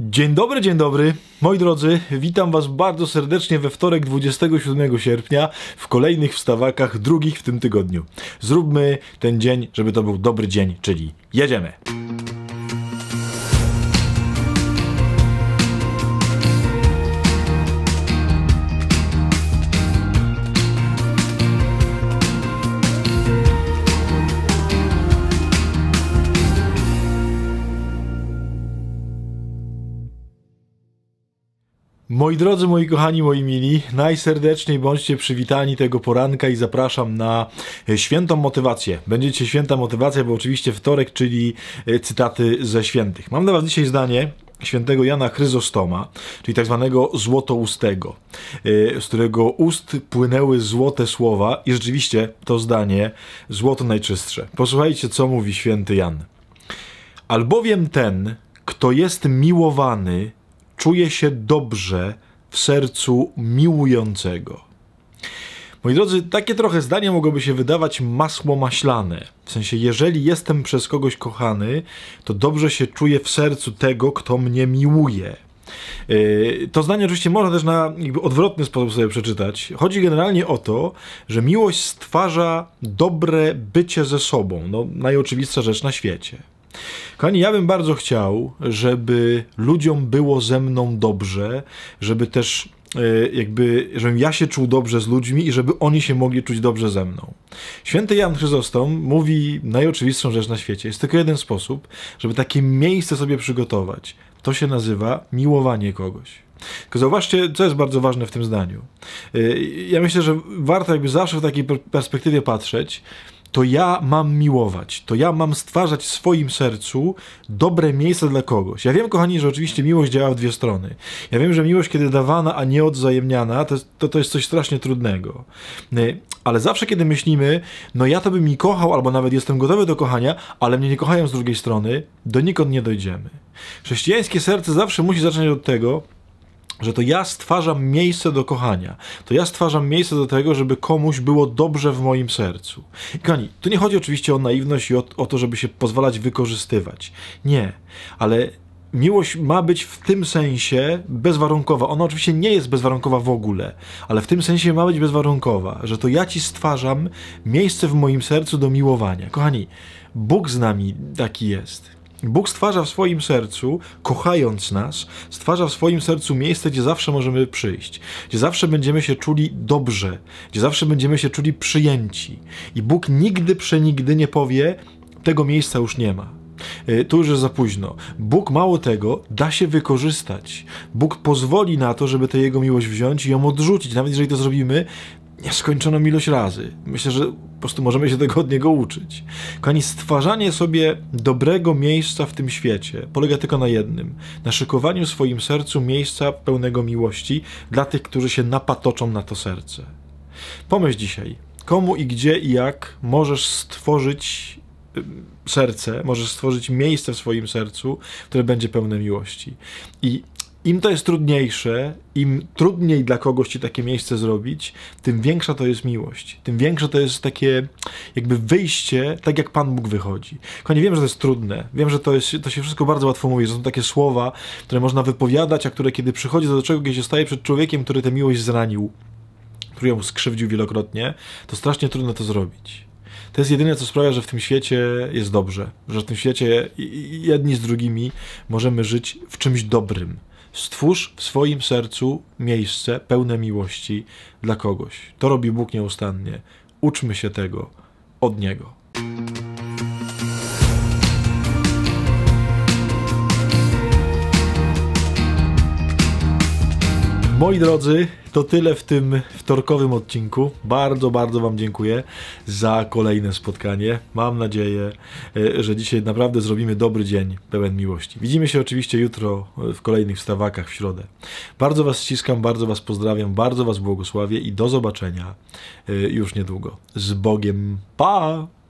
Dzień dobry, dzień dobry. Moi drodzy, witam Was bardzo serdecznie we wtorek 27 sierpnia w kolejnych wstawakach, drugich w tym tygodniu. Zróbmy ten dzień, żeby to był dobry dzień, czyli jedziemy. Moi drodzy, moi kochani, moi mili, najserdeczniej bądźcie przywitani tego poranka i zapraszam na e, świętą motywację. Będziecie święta motywacja, bo oczywiście wtorek, czyli e, cytaty ze świętych. Mam dla Was dzisiaj zdanie świętego Jana Chryzostoma, czyli tak zwanego złotoustego, e, z którego ust płynęły złote słowa i rzeczywiście to zdanie złoto najczystsze. Posłuchajcie, co mówi święty Jan. Albowiem ten, kto jest miłowany, czuje się dobrze w sercu miłującego. Moi drodzy, takie trochę zdanie mogłoby się wydawać masło maślane. W sensie, jeżeli jestem przez kogoś kochany, to dobrze się czuję w sercu tego, kto mnie miłuje. Yy, to zdanie oczywiście można też na odwrotny sposób sobie przeczytać. Chodzi generalnie o to, że miłość stwarza dobre bycie ze sobą. No, najoczywista rzecz na świecie. Kochani, ja bym bardzo chciał, żeby ludziom było ze mną dobrze, żeby też e, jakby, żebym ja się czuł dobrze z ludźmi i żeby oni się mogli czuć dobrze ze mną. Święty Jan Chryzostom mówi najoczywistszą rzecz na świecie. Jest tylko jeden sposób, żeby takie miejsce sobie przygotować. To się nazywa miłowanie kogoś. Tylko zauważcie, co jest bardzo ważne w tym zdaniu. E, ja myślę, że warto jakby zawsze w takiej perspektywie patrzeć, to ja mam miłować, to ja mam stwarzać w swoim sercu dobre miejsce dla kogoś. Ja wiem, kochani, że oczywiście miłość działa w dwie strony. Ja wiem, że miłość, kiedy dawana, a nie odzajemniana, to, to, to jest coś strasznie trudnego. Y, ale zawsze, kiedy myślimy, no ja to bym mi kochał, albo nawet jestem gotowy do kochania, ale mnie nie kochają z drugiej strony, donikąd nie dojdziemy. Chrześcijańskie serce zawsze musi zacząć od tego, że to ja stwarzam miejsce do kochania, to ja stwarzam miejsce do tego, żeby komuś było dobrze w moim sercu. I kochani, tu nie chodzi oczywiście o naiwność i o, o to, żeby się pozwalać wykorzystywać. Nie, ale miłość ma być w tym sensie bezwarunkowa. Ona oczywiście nie jest bezwarunkowa w ogóle, ale w tym sensie ma być bezwarunkowa, że to ja ci stwarzam miejsce w moim sercu do miłowania. Kochani, Bóg z nami taki jest. Bóg stwarza w swoim sercu, kochając nas, stwarza w swoim sercu miejsce, gdzie zawsze możemy przyjść, gdzie zawsze będziemy się czuli dobrze, gdzie zawsze będziemy się czuli przyjęci. I Bóg nigdy przenigdy nie powie, tego miejsca już nie ma. E, tu już jest za późno. Bóg mało tego da się wykorzystać. Bóg pozwoli na to, żeby tę Jego miłość wziąć i ją odrzucić. Nawet jeżeli to zrobimy, nieskończoną ilość razy. Myślę, że po prostu możemy się tego od niego uczyć. Kochani, stwarzanie sobie dobrego miejsca w tym świecie polega tylko na jednym: na szykowaniu w swoim sercu miejsca pełnego miłości dla tych, którzy się napatoczą na to serce. Pomyśl dzisiaj, komu i gdzie i jak możesz stworzyć serce, możesz stworzyć miejsce w swoim sercu, które będzie pełne miłości. I im to jest trudniejsze, im trudniej dla kogoś ci takie miejsce zrobić, tym większa to jest miłość. Tym większe to jest takie jakby wyjście, tak jak Pan Bóg wychodzi. Kochani, wiem, że to jest trudne. Wiem, że to, jest, to się wszystko bardzo łatwo mówi. To są takie słowa, które można wypowiadać, a które kiedy przychodzi do czegoś, się staje przed człowiekiem, który tę miłość zranił, który ją skrzywdził wielokrotnie, to strasznie trudno to zrobić. To jest jedyne, co sprawia, że w tym świecie jest dobrze, że w tym świecie jedni z drugimi możemy żyć w czymś dobrym, Stwórz w swoim sercu miejsce pełne miłości dla kogoś. To robi Bóg nieustannie. Uczmy się tego od Niego. Moi drodzy, to tyle w tym wtorkowym odcinku. Bardzo, bardzo Wam dziękuję za kolejne spotkanie. Mam nadzieję, e, że dzisiaj naprawdę zrobimy dobry dzień pełen miłości. Widzimy się oczywiście jutro e, w kolejnych wstawakach w środę. Bardzo Was ściskam, bardzo Was pozdrawiam, bardzo Was błogosławię i do zobaczenia e, już niedługo. Z Bogiem. Pa!